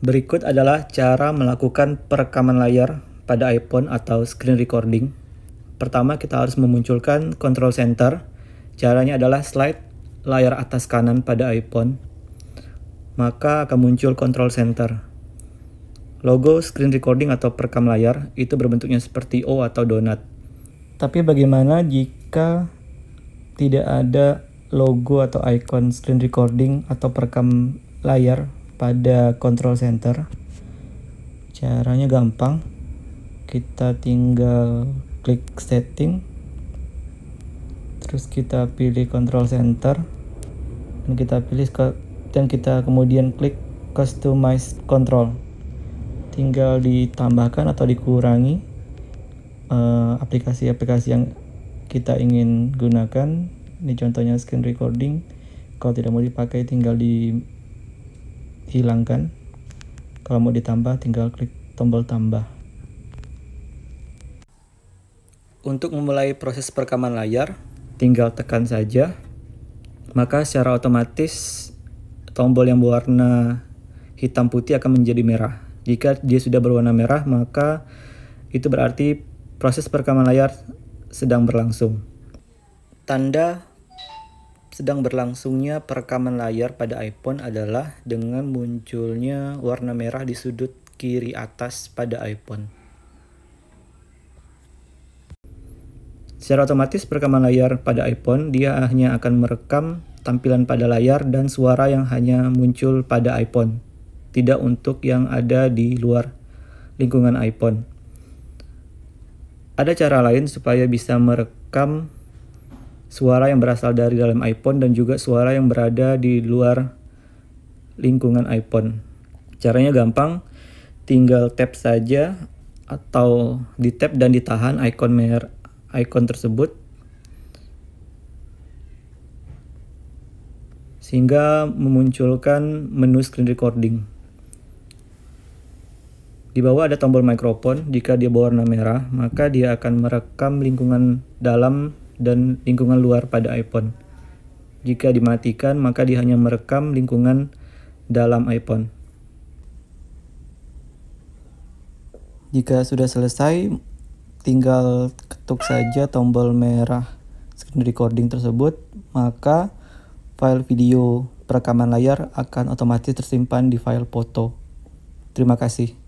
Berikut adalah cara melakukan perekaman layar pada iPhone atau screen recording. Pertama, kita harus memunculkan control center. Caranya adalah slide layar atas kanan pada iPhone. Maka akan muncul control center. Logo screen recording atau perekam layar itu berbentuknya seperti O atau donat. Tapi bagaimana jika tidak ada logo atau icon screen recording atau perekam layar pada control center caranya gampang kita tinggal klik setting terus kita pilih control center dan kita pilih dan kita kemudian klik customize control tinggal ditambahkan atau dikurangi eh, aplikasi-aplikasi uh, yang kita ingin gunakan ini contohnya screen recording kalau tidak mau dipakai tinggal di hilangkan kalau mau ditambah tinggal klik tombol tambah untuk memulai proses perekaman layar tinggal tekan saja maka secara otomatis tombol yang berwarna hitam putih akan menjadi merah. Jika dia sudah berwarna merah, maka itu berarti proses perekaman layar sedang berlangsung. Tanda sedang berlangsungnya perekaman layar pada iPhone adalah dengan munculnya warna merah di sudut kiri atas pada iPhone. Secara otomatis perekaman layar pada iPhone, dia hanya akan merekam tampilan pada layar dan suara yang hanya muncul pada iPhone, tidak untuk yang ada di luar lingkungan iPhone. Ada cara lain supaya bisa merekam suara yang berasal dari dalam iPhone dan juga suara yang berada di luar lingkungan iPhone. Caranya gampang, tinggal tap saja atau di tap dan ditahan icon mer icon tersebut sehingga memunculkan menu screen recording. Di bawah ada tombol microphone, jika dia berwarna merah, maka dia akan merekam lingkungan dalam dan lingkungan luar pada iPhone. Jika dimatikan, maka dia hanya merekam lingkungan dalam iPhone. Jika sudah selesai, tinggal ketuk saja tombol merah screen recording tersebut, maka file video perekaman layar akan otomatis tersimpan di file foto. Terima kasih.